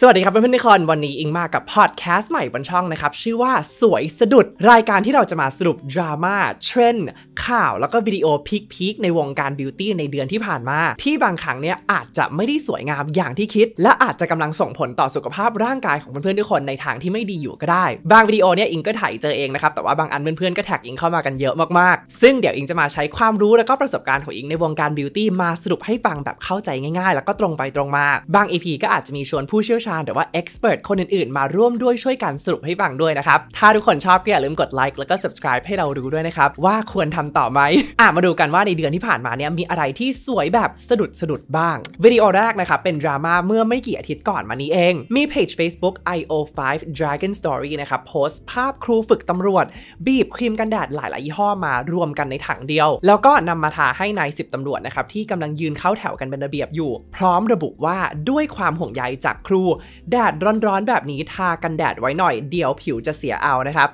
สวัสดีครับเพื่อนๆทุกคนวันนี้อิงมากับพอดแคสต์ใหม่บนช่องนะครับ ชื่อว่าสวยสะดุดรายการที่เราจะมาสรุปดราม่าเทรนด์ข่าว แล้วก็วิดีโอพีคๆในวงการบิวตี้ในเดือนที่ผ่านมา ที่บางครั้งเนี้ยอาจจะไม่ได้สวยงามอย่างที่คิด และอาจจะกำลังส่งผลต่อสุขภาพร่างกายของเพื่อนๆทุกคนในทางที่ไม่ดีอยู่ก็ได้ บางวิดีโอเนี้ยอิงก็ถ่ายเจอเองนะครับแต่ว่าบางอันเพื่อนๆก็แท็กอิงเข้ามากันเยอะมากๆซึ่งเดี๋ยวอิงจะมาใช้ความรู้แล้วก็ประสบการณ์ของอิงในวงการบิวตี้มาสรุปให้ฟังแบบเข้าใจง่าย ๆ แล้วก็ตรงไปตรงมา บางพีก็อาจจะมีชวนผู้เชี่ยวชาญหรือว่าเอ็กซ์เพรสคนอื่นๆ มาร่วมด้วยช่วยกันสรุปให้ฟังด้วยนะครับ ถ้าทุกคนชอบก็อย่าลืมกดไลค์แล้วก็ subscribe ให้เราดูด้วยนะครับ ว่าควรทำต่อไหม อ่ะมาดูกันว่าในเดือนที่ผ่านมาเนี่ย มีอะไรที่สวยแบบสะดุดสะดุดบ้าง วิดีโอแรกนะครับ เป็นดราม่าเมื่อไม่กี่อาทิตย์ก่อนมานี้เอง มีเพจ Facebook io5 Dragon Story นะครับโพสต์ภาพครูฝึกตำรวจ บีบครีมกันแดดหลายๆยี่ห้อมารวมกันในถังเดียว แล้วก็นำมาทาให้นายสิบตำรวจนะครับที่กำลังยืนเข้าแถวกันเป็นระเบียบอยู่ พร้อมระบุว่าด้วยความห่วงใยจากครูแดดร้อนๆแบบนี้ทากันแดดไว้หน่อยเดี๋ยวผิวจะเสียเอานะครับ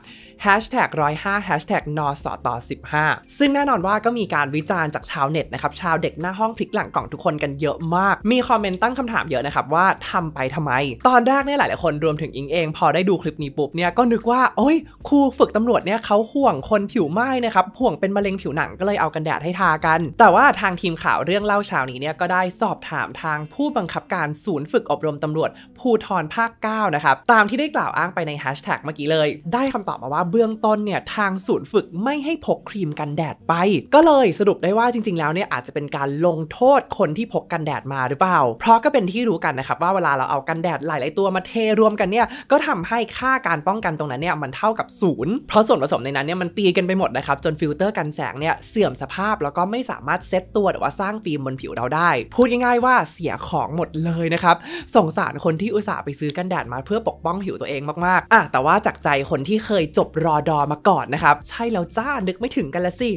hashtag 105 hashtag นอสตอ15ซึ่งแน่นอนว่าก็มีการวิจารณ์จากชาวเน็ตนะครับ ชาวเด็กหน้าห้องพลิกหลังกล่องทุกคนกันเยอะมาก มีคอมเมนต์ตั้งคำถามเยอะนะครับว่าทำไปทำไม ตอนแรกเนี่ยหลายๆคนรวมถึงอิงเอง พอได้ดูคลิปนี้ปุ๊บเนี่ย ก็นึกว่า โอ้ยครูฝึกตำรวจเนี่ยเขาห่วงคนผิวไหม้นะครับห่วงเป็นมะเร็งผิวหนังก็เลยเอากันแดดให้ทากัน แต่ว่าทางทีมข่าวเรื่องเล่าชาวนี้เนี่ยก็ได้สอบถามทางผู้บังคับการศูนย์ฝึกอบรมตำรวจภูทรภาค9นะครับตามที่ได้กล่าวอ้างไปในแฮชแท็กเมื่อกี้เลย ได้คำตอบมาว่าเบื้องต้นเนี่ยทางศูนย์ฝึกไม่ให้พกครีมกันแดดไป ก็เลยสรุปได้ว่าจริงๆ แล้วเนี่ย อาจจะเป็นการลงโทษคนที่พกกันแดดมาหรือเปล่า เพราะก็เป็นที่รู้กันนะครับ ว่าเวลาเราเอากันแดดหลายๆตัวมาเทรวมกันเนี่ย ก็ทำให้ค่าการป้องกันตรงนั้นเนี่ย มันเท่ากับศูนย์เพราะส่วนผสมในนั้นเนี่ยมันตีกันไปหมดนะครับจนฟิลเตอร์กันแสงเนี่ยเสื่อมสภาพแล้วก็ไม่สามารถเซตตัวหรือว่าสร้างฟิล์มบนผิวเราได้ พูดง่ายๆว่าเสียของหมดเลยนะครับสงสารคนที่อุตส่าห์ไปซื้อกันแดดมาเพื่อปกป้องผิวตัวเองมากๆอ่ะแต่ว่าจากใจคนที่เคยจบรอดอมา ก่อน นะครับ ใช่ แล้ว จ้านึกไม่ถึงกันละสิ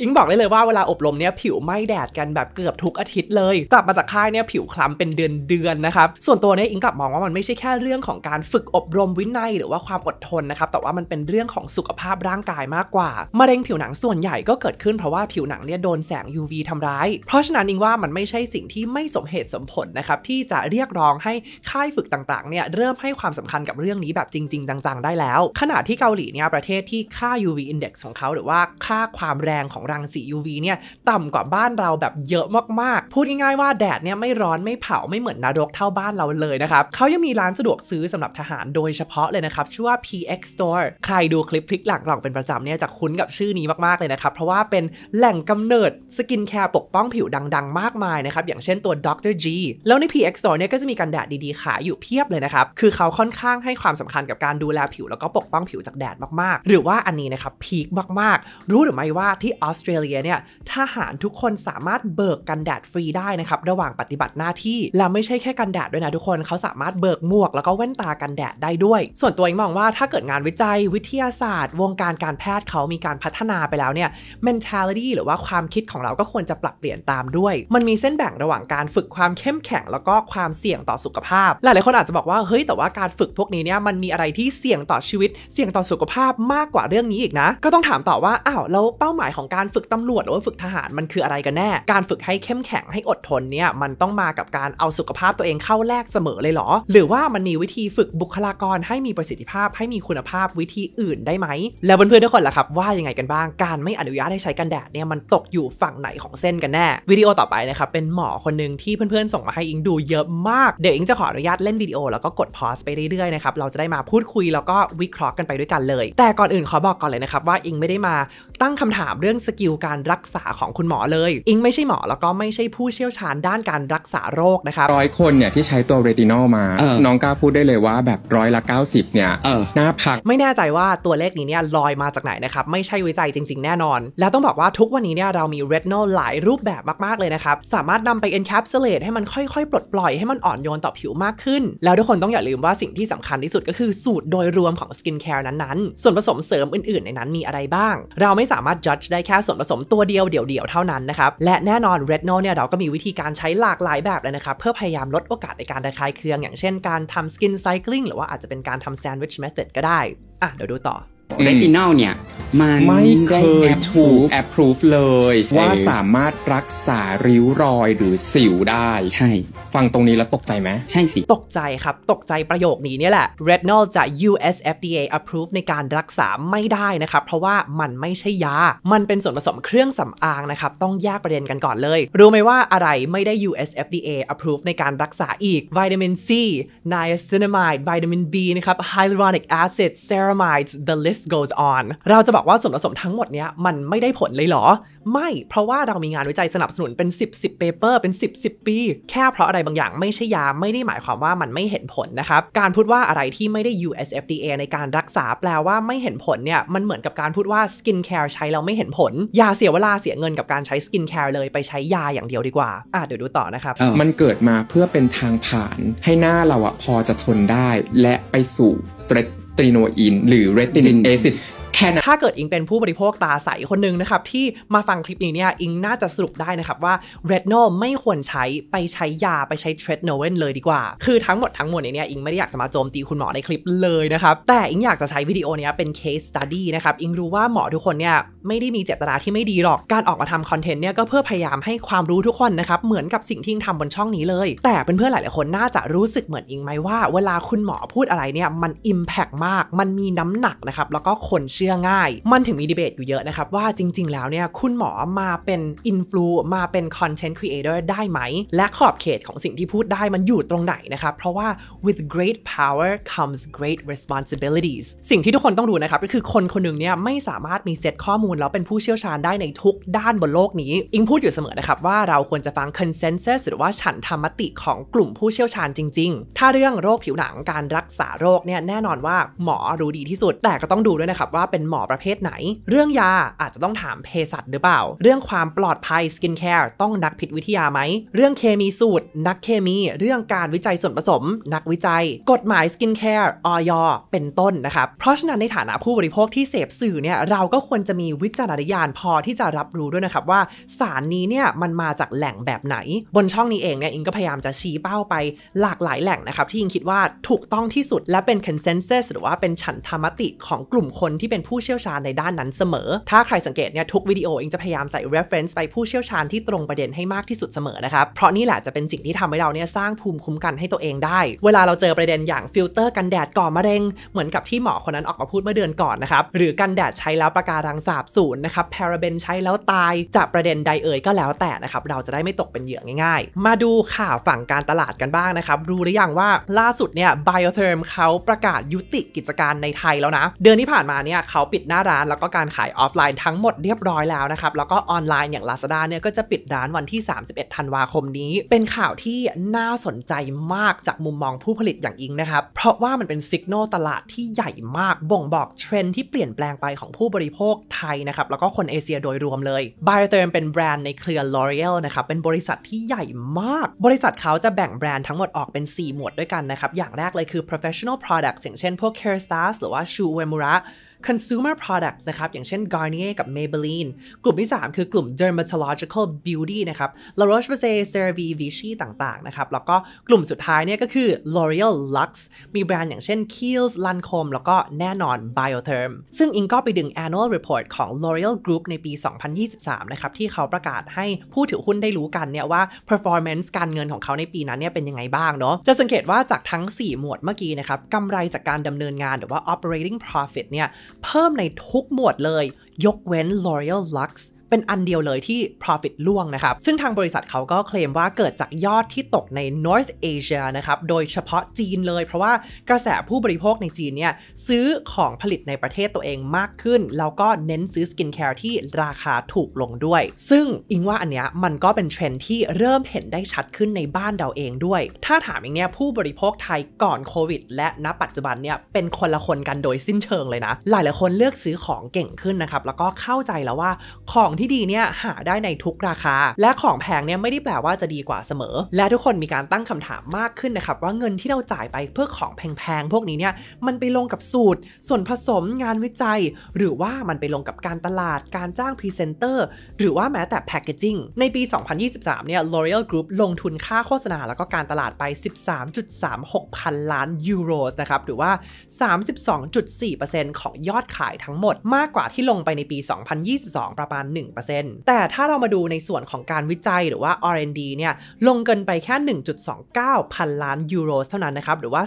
อิงบอก ได้ เลยว่า เวลา อบ รมเนี่ยผิวไม่แดดกันแบบเกือบทุกอาทิตย์เลยกลับมาจากค่ายเนี่ยผิวคล้ำเป็นเดือนเดือนนะ ครับ ส่วนตัวเนี่ยอิงกลับมองว่ามันไม่ใช่แค่เรื่องของการฝึกอบ รม วินัยหรือว่าความอดทนนะครับแต่ว่ามันเป็นเรื่องของสุขภาพร่างกายมากกว่ามะเร็งผิวหนังส่วนใหญ่ก็เกิดขึ้นเพราะว่าผิวหนังเนี่ยโดนแสง UV ทำร้ายเพราะฉะนั้นอิงว่ามันไม่ใช่สิ่งที่ไม่สมเหตุสมผลนะครับที่จะเรียกร้องให้ค่ายฝึกต่างๆเนี่ยเริ่มให้ความสำคัญกับเรื่องนี้แบบจริงๆจังๆ ได้แล้วขณะที่เกาหลีเนี่ยประเทศที่ค่า UV index ของเขาหรือว่าค่าความแรงของรังสี UV เนี่ยต่ำกว่าบ้านเราแบบเยอะมาก ๆ พูดง่าย ๆ ว่าแดดเนี่ยไม่ร้อนไม่เผา ไม่เหมือนนรกเท่าบ้านเราเลยนะครับเขายังมีร้านสะดวกซื้อสำหรับทหารโดยเฉพาะเลยนะครับชื่อว่า PX Store ใครดูคลิปพลิกหลังหลองเป็นประจำเนี่ยจะคุ้นกับชื่อนี้มากๆเลยนะครับเพราะว่าเป็นแหล่งกำเนิดสกินแคร์ปกป้องผิวดังๆ มากมายนะครับอย่างเช่นตัว Dr. G แล้วใน PX Store เนี่ยก็จะมีกันแดดดีๆขายอยู่เพียบเลยนะครับคือเขาค่อนข้างให้ความสำคัญกับการดูแลผิวแล้วก็ปกป้องผิวิวจากแดดมากๆ หรือว่าอันนี้นะครับ พีคมากๆ รู้หรือไม่ว่าที่ออสเตรเลียเนี่ยทหารทุกคนสามารถเบิกกันแดดฟรีได้นะครับ ระหว่างปฏิบัติหน้าที่ และไม่ใช่แค่กันแดดด้วยนะทุกคนเขาสามารถเบิกหมวกแล้วก็แว่นตากันแดดได้ด้วย ส่วนตัวเองมองว่าถ้าเกิดงานวิจัย วิทยาศาสตร์ วงการการแพทย์เขามีการพัฒนาไปแล้วเนี่ย mentality หรือว่าความคิดของเราก็ควรจะปรับเปลี่ยนตามด้วย มันมีเส้นแบ่งระหว่างการฝึกความเข้มแข็งแล้วก็ความเสี่ยงต่อสุขภาพหลายๆคนอาจจะบอกว่าเฮ้ยแต่ว่าการฝึกพวกนี้เนี่ยมันมีอะไรที่เสี่ยงต่อชีวิตเยงต่อสุขภาพมากกว่าเรื่องนี้อีกนะ ก็ต้องถามต่อว่าอ้าวแล้วเป้าหมายของการฝึกตำรวจหรือว่าฝึกทหารมันคืออะไรกันแน่ การฝึกให้เข้มแข็งให้อดทนเนี่ยมันต้องมากับการเอาสุขภาพตัวเองเข้าแลกเสมอเลยหรอหรือว่ามันมีวิธีฝึกบุคลากรให้มีประสิทธิภาพให้มีคุณภาพวิธีอื่นได้ไหมแล้วเพื่อนๆทุกคนล่ะครับ ว่ายังไงกันบ้าง การไม่อนุญาตให้ใช้กันแดดเนี่ยมันตกอยู่ฝั่งไหนของเส้นกันแน่วิดีโอต่อไปนะครับเป็นหมอคนหนึ่งที่เพื่อนๆส่งมาให้อิงดูเยอะมาก เดี๋ยวอิงจะขออนุญาตเล่นวิดีโอ แล้วก็กดพอสไปเรื่อยๆนะครับเราจะได้มาพูดคุยแล้วก็ วิเคราะห์กันไปด้วยกันเลย แต่ก่อนอื่นขอบอกก่อนเลยนะครับว่าอิงไม่ได้มาตั้งคำถามเรื่องสกิล การรักษาของคุณหมอเลย อิงไม่ใช่หมอ แล้วก็ไม่ใช่ผู้เชี่ยวชาญด้านการรักษาโรคนะครับร้อยคนเนี่ยที่ใช้ตัวเรตินอลมา น้องกล้าพูดได้เลยว่าแบบร้อยละ 90 เนี่ยหน้าพัก ไม่แน่ใจว่าตัวเลขนี้เนี่ยลอยมาจากไหนนะครับ ไม่ใช่วิจัยจริงๆแน่นอน แล้วต้องบอกว่าทุกวันนี้เนี่ยเรามีเรตินอลหลายรูปแบบมากๆเลยนะครับสามารถนำไป encapsulate ให้มันค่อยๆ ปลดปล่อยให้มันอ่อนโยนต่อผิวมากขึ้น แล้วทุกคนต้องอย่าลืมว่าสิ่งที่สำคัญที่สุดก็คือสูตรโดยรวมของสกินแคร์นั้นๆส่วนผสมเสริมอื่น ๆในนั้นมีอะไรบ้าง เราไม่สามารถ judge ได้แค่ส่วนผสมตัวเดียวเดี่ยวๆเท่านั้นนะครับ และแน่นอน retinol เนี่ย เราก็มีวิธีการใช้หลากหลายแบบเลยนะครับ เพื่อพยายามลดโอกาสในการระคายเคืองอย่างเช่นการทำ skin cycling หรือว่าอาจจะเป็นการทำ sandwich method ก็ได้ อ่ะเดี๋ยวดูต่อเรตินอลเนี่ย มันไม่เคยถูกแอปพรูฟเลย ว่าสามารถรักษาริ้วรอยหรือสิวได้ใช่ ฟังตรงนี้แล้วตกใจไหมใช่สิ ตกใจครับ ตกใจประโยคนี้เนี่ยแหละ Retinol จะ US FDA approve ในการรักษาไม่ได้นะครับ เพราะว่ามันไม่ใช่ยามันเป็นส่วนผสมเครื่องสำอางนะครับ ต้องแยกประเด็นกันก่อนเลย รู้ไหมว่าอะไรไม่ได้ US FDA approve ในการรักษาอีกวิตามินซีไนซินามายวิตามิน B นะครับ hyaluronic acid ceramides the list list goes on เราจะบอกว่าส่วนผสมทั้งหมดเนี้ยมันไม่ได้ผลเลยเหรอ ไม่เพราะว่าเรามีงานวิจัยสนับสนุนเป็น 10 10 paper เป็น 10 10 ปี แค่เพราะอะไรบางอย่างไม่ใช่ยา ไม่ได้หมายความว่ามันไม่เห็นผลนะครับ การพูดว่าอะไรที่ไม่ได้ US FDA ในการรักษาแปลว่าไม่เห็นผลเนี่ย มันเหมือนกับการพูดว่าสกินแคร์ใช้เราไม่เห็นผล ยาเสียเวลาเสียเงินกับการใช้สกินแคร์เลยไปใช้ยาอย่างเดียวดีกว่าอ่ะเดี๋ยวดูต่อนะครับมันเกิดมาเพื่อเป็นทางผ่าน ให้หน้าเราอะพอจะทนได้ และไปสู่เตรดตรีโนอินหรือเรตินินเอซิดแค่นั้นถ้าเกิดอิงเป็นผู้บริโภคตาใสคนหนึ่งนะครับที่มาฟังคลิปนี้เนี่ยอิงน่าจะสรุปได้นะครับว่า r ร t โนลไม่ควรใช้ไปใช้ยา ไปใช้เทรดโนเวนเลยดีกว่า คือทั้งหมดทั้งมวลเนี่ยอิงไม่ได้อยากจะมาโจมตีคุณหมอในคลิปเลยนะครับ แต่อิงอยากจะใช้วิดีโอนี้เป็นเคสตัดดี้นะครับอิงรู้ว่าหมอทุกคนเนี่ย ไม่ได้มีเจตนาที่ไม่ดีหรอกการออกมาทำคอนเทนต์เนี่ยก็เพื่อพยายามให้ความรู้ทุกคนนะครับเหมือนกับสิ่งที่อิงทำบนช่องนี้เลย แต่เพื่อนๆหลายๆคนน่าจะรู้สึกเหมือนอิงไหมว่าเวลาคุณหมอพูดอะไรเนี่ยมันอิมแพกมาก มันมีน้ำหนักนะครับแล้วก็คนเชื่อื่อง่ายมันถึงมีดีเบตอยู่เยอะนะครับว่าจริง ๆ แล้วเนี่ยคุณหมอมาเป็น อินฟลู มาเป็นคอนเทนต์ครีเอเตอร์ได้ไหมและขอบเขตของสิ่งที่พูดได้มันอยู่ตรงไหนนะครับ เพราะว่า with great power comes great responsibilities สิ่งที่ทุกคนต้องรู้นะครับก็คือคนคนหนึ่งเนี่ยไม่สามารถมีเซตข้อมูลแล้วเป็นผู้เชี่ยวชาญได้ในทุกด้านบนโลกนี้อิงพูดอยู่เสมอนะครับว่าเราควรจะฟัง consensus หรือว่าฉันธรรมติของกลุ่มผู้เชี่ยวชาญจริง ๆ ถ้าเรื่องโรคผิวหนังการรักษาโรคเนี่ยแน่นอนว่าหมอรู้ดีที่สุดแต่ก็ต้องดูด้วยนะครับว่าเป็นหมอประเภทไหน เรื่องยาอาจจะต้องถามเภสัชหรือเปล่า เรื่องความปลอดภัยสกินแคร์ต้องนักพิษวิทยาไหม เรื่องเคมีสูตร นักเคมี เรื่องการวิจัยส่วนผสม นักวิจัย กฎหมายสกินแคร์ออยเป็นต้นนะครับ เพราะฉะนั้นในฐานะผู้บริโภคที่เสพสื่อเนี่ย เราก็ควรจะมีวิจารณญาณพอที่จะรับรู้ด้วยนะครับว่าสารนี้เนี่ยมันมาจากแหล่งแบบไหน บนช่องนี้เองเนี่ยอิงก็พยายามจะชี้เป้าไปหลากหลายแหล่งนะครับที่อิงคิดว่าถูกต้องที่สุดและเป็น consensus หรือว่าเป็นฉันธรรมติของกลุ่มคนที่เป็นผู้เชี่ยวชาญในด้านนั้นเสมอ ถ้าใครสังเกตเนี่ย ทุกวิดีโอเองจะพยายามใส่ reference ไปผู้เชี่ยวชาญที่ตรงประเด็นให้มากที่สุดเสมอนะครับ เพราะนี่แหละจะเป็นสิ่งที่ทำให้เราเนี่ยสร้างภูมิคุ้มกันให้ตัวเองได้ เวลาเราเจอประเด็นอย่าง ฟิลเตอร์กันแดดก่อมะเร็ง เหมือนกับที่หมอคนนั้นออกมาพูดเมื่อเดือนก่อนนะครับ หรือกันแดดใช้แล้วประการังสาบสูญนะครับพาราเบนใช้แล้วตายจากประเด็นใดเอ่ยก็แล้วแต่นะครับ เราจะได้ไม่ตกเป็นเหยื่อง่าย ๆ มาดูข่าวฝั่งการตลาดกันบ้างนะครับ รู้หรือยังว่าล่าสุดเนี่ย b i o ทอร์มเขาประกาศยุติกิจการในไทยแล้วนะเดือนที่ผ่านมาเนี่ยเขาปิดหน้าร้านแล้วก็การขายออฟไลน์ทั้งหมดเรียบร้อยแล้วนะครับแล้วก็ออนไลน์อย่าง Lazada เนี่ยก็จะปิดร้านวันที่ 31ธันวาคมนี้ เป็นข่าวที่น่าสนใจมากจากมุมมองผู้ผลิตอย่างอิงนะครับ เพราะว่ามันเป็นสัญญาณตลาดที่ใหญ่มากบ่งบอกเทรนด์ที่เปลี่ยนแปลงไปของผู้บริโภคไทยนะครับ แล้วก็คนเอเชียโดยรวมเลย b i o t e r m เป็นแบรนด์ในเครือ L'Oreal นะครับเป็นบริษัทที่ใหญ่มากบริษัทเขาจะแบ่งแบรนด์ทั้งหมดออกเป็น 4 หมวดด้วยกันนะครับอย่างแรกเลยคือ professional products อย่างเช่นพวก Care Stars หรือว่า Shu Uemura consumer products นะครับ อย่างเช่น Garnier กับ Maybelline กลุ่มที่ 3 คือกลุ่ม dermatological beauty นะครับ La Roche-Posay CeraVe Vichy ต่าง ๆ นะครับ แล้วก็กลุ่มสุดท้ายเนี่ยก็คือ L'Oreal Lux มีแบรนด์อย่างเช่น Kiehl's Lancome แล้วก็แน่นอน Biotherm ซึ่งอิงก็ไปดึง annual report ของ L'Oreal Group ในปี 2023 นะครับ ที่เขาประกาศให้ผู้ถือหุ้นได้รู้กันเนี่ยว่า performance การเงินของเขาในปีนั้นเนี่ยเป็นยังไงบ้างเนาะ จะสังเกตว่าจากทั้ง 4 หมวดเมื่อกี้นะครับกำไรจากการดำเนินงานหรือว่า operating profit เนี่ยเพิ่มในทุกหมวดเลย ยกเว้น L'Oreal Lux เป็นอันเดียวเลยที่ profit ล่วงนะครับ ซึ่งทางบริษัทเขาก็เคลมว่าเกิดจากยอดที่ตกใน North Asia นะครับ โดยเฉพาะจีนเลย เพราะว่ากระแสผู้บริโภคในจีนเนี่ย ซื้อของผลิตในประเทศตัวเองมากขึ้น แล้วก็เน้นซื้อสกินแคร์ที่ราคาถูกลงด้วย ซึ่งอิงว่าอันเนี้ยมันก็เป็นเทรนที่เริ่มเห็นได้ชัดขึ้นในบ้านเราเองด้วย ถ้าถามอิงเนี่ยผู้บริโภคไทยก่อนโควิดและณ ปัจจุบันเนี่ยเป็นคนละคนกันโดยสิ้นเชิงเลยนะ หลายหลายคนเลือกซื้อของเก่งขึ้นนะครับ แล้วก็เข้าใจแล้วว่าของที่ดีเนี่ยหาได้ในทุกราคา และของแพงเนี่ยไม่ได้แปลว่าจะดีกว่าเสมอ และทุกคนมีการตั้งคำถามมากขึ้นนะครับ ว่าเงินที่เราจ่ายไปเพื่อของแพงๆพวกนี้เนี่ยมันไปลงกับสูตร ส่วนผสมงานวิจัย หรือว่ามันไปลงกับการตลาดการจ้างพรีเซนเตอร์ หรือว่าแม้แต่แพคเกจิ้งในปี 2023 เนี่ย L'Oreal Group ลงทุนค่าโฆษณา แล้วก็การตลาดไป 13.36 พันล้านยูโรสนะครับหรือว่า 32.4%ของยอดขายทั้งหมดมากกว่าที่ลงไปในปี 2022 ประมาณ1%แต่ถ้าเรามาดูในส่วนของการวิจัยหรือว่า R&D เนี่ย ลงเกินไปแค่ 1.29 พันล้านยูโรเท่านั้นนะครับ หรือว่า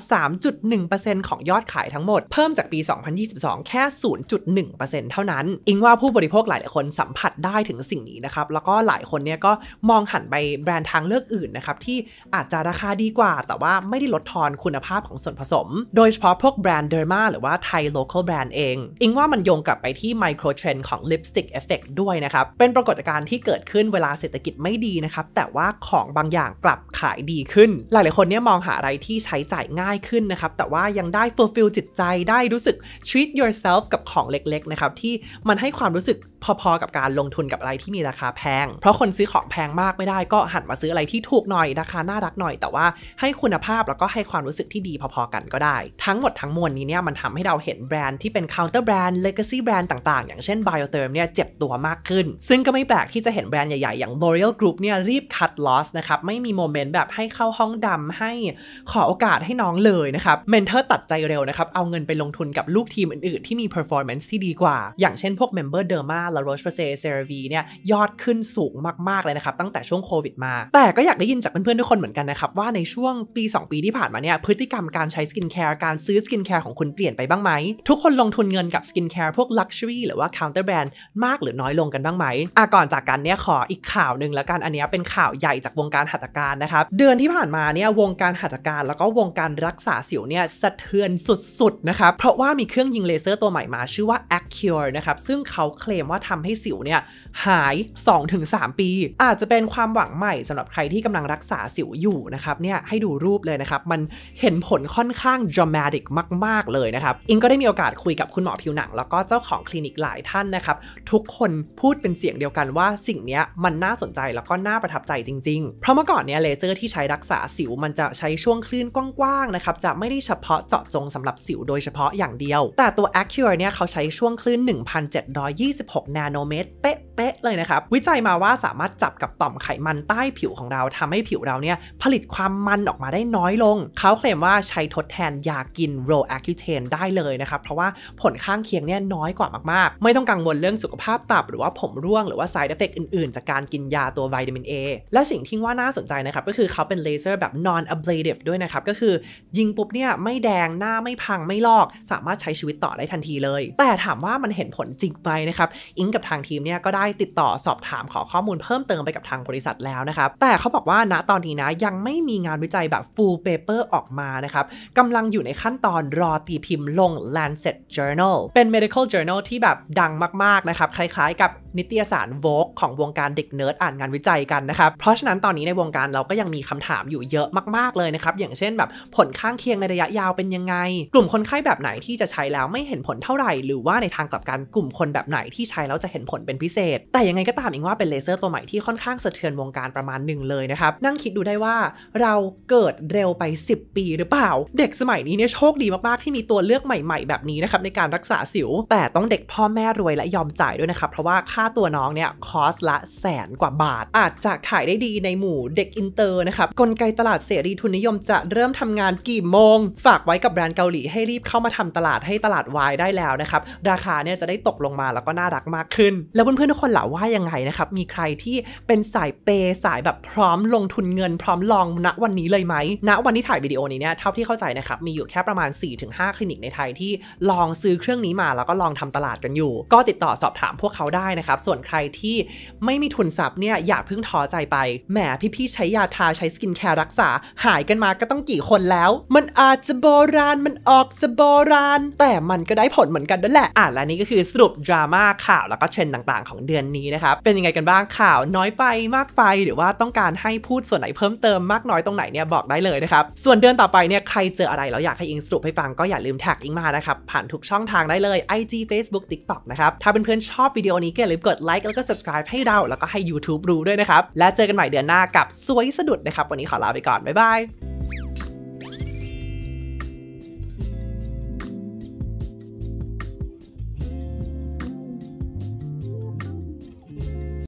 3.1%ของยอดขายทั้งหมดเพิ่มจากปี 2022 แค่ 0.1%เท่านั้นอิงว่าผู้บริโภคหลายหลายคนสัมผัสได้ถึงสิ่งนี้นะครับ แล้วก็หลายคนเนี่ยก็มองหันไปแบรนด์ทางเลือกอื่นนะครับ ที่อาจจะราคาดีกว่าแต่ว่าไม่ได้ลดทอนคุณภาพของส่วนผสม โดยเฉพาะพวกแบรนด์เดอร์มาหรือว่าไทยโลเคอลแบรนด์เองอิงว่ามันโยงกลับไปที่ไมโครเทรนด์ของลิปสติกเอฟเฟกด้วยนะนะครับเป็นปรากฏการณ์ที่เกิดขึ้นเวลาเศรษฐกิจไม่ดีนะครับ แต่ว่าของบางอย่างกลับขายดีขึ้น หลาย ๆ คนเนี่ยมองหาอะไรที่ใช้จ่ายง่ายขึ้นนะครับ แต่ว่ายังได้ fulfill จิตใจได้รู้สึก treat yourself กับของเล็ก ๆ นะครับ ที่มันให้ความรู้สึกพอๆกับการลงทุนกับอะไรที่มีราคาแพง เพราะคนซื้อของแพงมากไม่ได้ก็หันมาซื้ออะไรที่ถูกหน่อย ราคาน่ารักหน่อย แต่ว่าให้คุณภาพแล้วก็ให้ความรู้สึกที่ดีพอๆกันก็ได้ ทั้งหมดทั้งมวลนี้เนี่ย มันทำให้เราเห็นแบรนด์ที่เป็น counter brand legacy brand ต่างๆ อย่างเช่น biotherm เนี่ย เจ็บตัวมากขึ้น ซึ่งก็ไม่แปลกที่จะเห็นแบรนด์ใหญ่ๆอย่าง l'oreal group เนี่ยรีบ cut loss นะครับไม่มีโมเมนต์แบบให้เข้าห้องดำให้ขอโอกาสให้น้องเลยนะครับเมนเทอร์ตัดใจเร็วนะครับเอาเงินไปลงทุนกับลูกทีมอื่น ๆที่มี performance ที่ดีกว่าอย่างเช่น พวก member derma La Roche-Posay CeraVe เนี่ยยอดขึ้นสูงมากๆเลยนะครับ ตั้งแต่ช่วงโควิดมา แต่ก็อยากได้ยินจากเพื่อนๆทุกคนเหมือนกันนะครับ ว่าในช่วงปี 2 ปีที่ผ่านมาเนี่ยพฤติกรรมการใช้สกินแคร์ การซื้อสกินแคร์ของคุณเปลี่ยนไปบ้างไหม ทุกคนลงทุนเงินกับสกินแคร์พวก Luxury หรือว่า Counter Brand มากหรือน้อยลงกันบ้างไหมอ่ะก่อนจากกันเนี่ยขออีกข่าวหนึ่งแล้วกันอันนี้เป็นข่าวใหญ่จากวงการหัตถการนะครับเดือนที่ผ่านมาเนี่ยวงการหัตถการแล้วก็วงการรักษาสิวเนี่ยสะเทือนสุดๆนะครับเพราะว่ามีเครื่องยิงเลเซอร์ตัวใหม่มา ชื่อว่า a c Cure นะครับซึ่งเขาเคลมว่าทำให้สิวเนี่ยหาย 2-3 ปี อาจจะเป็นความหวังใหม่สำหรับใครที่กำลังรักษาสิวอยู่นะครับเนี่ยให้ดูรูปเลยนะครับมันเห็นผลค่อนข้าง dramatic มาก ๆ เลยนะครับอิงก็ได้มีโอกาสคุยกับคุณหมอผิวหนังแล้วก็เจ้าของคลินิกหลายท่านนะครับ ทุกคนพูดเป็นเสียงเดียวกันว่าสิ่งนี้มันน่าสนใจแล้วก็น่าประทับใจจริง ๆ เพราะเมื่อก่อนเนี่ยเลเซอร์ที่ใช้รักษาสิว มันจะใช้ช่วงคลื่นกว้างๆนะครับจะไม่ได้เฉพาะเจาะจงสำหรับสิวโดยเฉพาะอย่างเดียว แต่ตัว Accure เนี่ยเขาใช้ช่วงคลื่น1,726นาโนเมตร เป๊ะๆเลยนะครับ วิจัยมาว่าสามารถจับกับต่อมไขมันใต้ผิวของเรา ทำให้ผิวเราเนี่ย ผลิตความมันออกมาได้น้อยลง เขาเคลมว่าใช้ทดแทนยากินโรแอคคิเทนได้เลยนะครับ เพราะว่าผลข้างเคียงเนี่ยน้อยกว่ามากๆ ไม่ต้องกังวลเรื่องสุขภาพตับ หรือว่าผมร่วงหรือว่าไซด์เอฟเฟกอื่นๆ จากการกินยาตัววิตามิน A และสิ่งที่ว่าน่าสนใจนะครับก็คือเขาเป็นเลเซอร์แบบ non ablative ด้วยนะครับก็คือยิงปุ๊บเนี่ยไม่แดงหน้าไม่พังไม่ลอกสามารถใช้ชีวิตต่อได้ทันทีเลย แต่ถามว่าว่ามันเห็นผลจริงไปนะครับ อิงกับทางทีมเนี่ยก็ได้ติดต่อสอบถามขอข้อมูลเพิ่มเติมไปกับทางบริษัทแล้วนะครับ แต่เขาบอกว่าณตอนนี้นะยังไม่มีงานวิจัยแบบ full paper ออกมานะครับกำลังอยู่ในขั้นตอนรอตีพิมพ์ลง Lancet Journal เป็น medical journal ที่แบบดังมาก ๆ นะครับ คล้าย ๆกับนิตยสารโวกของวงการเด็กเนิร์ดอ่านงานวิจัยกันนะครับเพราะฉะนั้นตอนนี้ในวงการเราก็ยังมีคำถามอยู่เยอะมากๆเลยนะครับอย่างเช่นแบบผลข้างเคียงในระยะยาวเป็นยังไงกลุ่มคนไข้แบบไหนที่จะใช้แล้วไม่เห็นผลเท่าไหร่หรือว่าในทางกลับการกลุ่มคนแบบไหนที่ใช้แล้วจะเห็นผลเป็นพิเศษ แต่ยังไงก็ตามอิงว่าเป็นเลเซอร์ตัวใหม่ที่ค่อนข้างสะเทือนวงการประมาณหนึ่งเลยนะครับ นั่งคิดดูได้ว่าเราเกิดเร็วไป 10 ปีหรือเปล่า เด็กสมัยนี้เนี่ยโชคดีมากๆ ที่มีตัวเลือกใหม่ๆ แบบนี้นะครับในการรักษาสิว แต่ต้องเด็กพ่อแม่รวยและยอมจ่ายด้วยนะครับเพราะว่าค่าตัวน้องเนี่ยคอสละแสนกว่าบาท อาจจะขายได้ดีในหมู่เด็กอินเตอร์นะครับกลไกตลาดเสรีทุนนิยมจะเริ่มทำงานกี่โมง ฝากไว้กับแบรนด์เกาหลีให้รีบเข้ามาทำตลาดให้ตลาดวายได้แล้วนะครับราคคาเนี่ยจะได้ตกลงมาแล้วก็น่ารักมากขึ้น แล้วเพื่อนๆทุกคนหล่าว่ายังไงนะครับมีใครที่เป็นสายเปสายแบบพร้อม ลงทุนเงินพร้อม ลองณวันนี้เลยไหมณวันที่ถ่ายวิดีโอนี้เนี่ยเท่าที่เข้าใจนะครับมีอยู่แค่ประมาณ 4-5 คลินิกในไทยที่ลองซื้อเครื่องนี้มาแล้วก็ลองทำตลาดกันอยู่ ก็ติดต่อสอบถามพวกเขาได้นะครับส่วนใครที่ไม่มีทุนทรัพย์เนี่ยอย่าเพิ่งท้อใจไปแหมพี่ๆใช้ยาทาใช้สกินแคร์รักษาหายกันมาก็ต้องกี่คนแล้ว มันอาจจะโบราณมันออกจะโบราณ แต่มันก็ได้ผลเหมือนกันนั่นแหละอ่ะและนี่ก็คือสรุปดราม่าข่าวแล้วก็เทรนด์ต่างๆของเดือนนี้นะครับ เป็นยังไงกันบ้างข่าวน้อยไปมากไปหรือว่าต้องการให้พูดส่วนไหนเพิ่มเติมมากน้อยตรงไหนเนี่ยบอกได้เลยนะครับส่วนเดือนต่อไปเนี่ยใครเจออะไรแล้วอยากให้อิงสรุปให้ฟังก็อย่าลืมแท็กอิงมานะครับผ่านทุกช่องทางได้เลย IG Facebook TikTok นะครับถ้าเพื่อนๆชอบวิดีโอนี้ก็อย่าลืมกดไลค์แล้วก็ subscribe ให้เรา แล้วก็ให้ YouTube รู้ด้วยนะครับและเจอกันใหม่เดือนหน้ากับสวยสะดุดนะครับวันนี้ขอลาไปก่อนบ๊ายบาย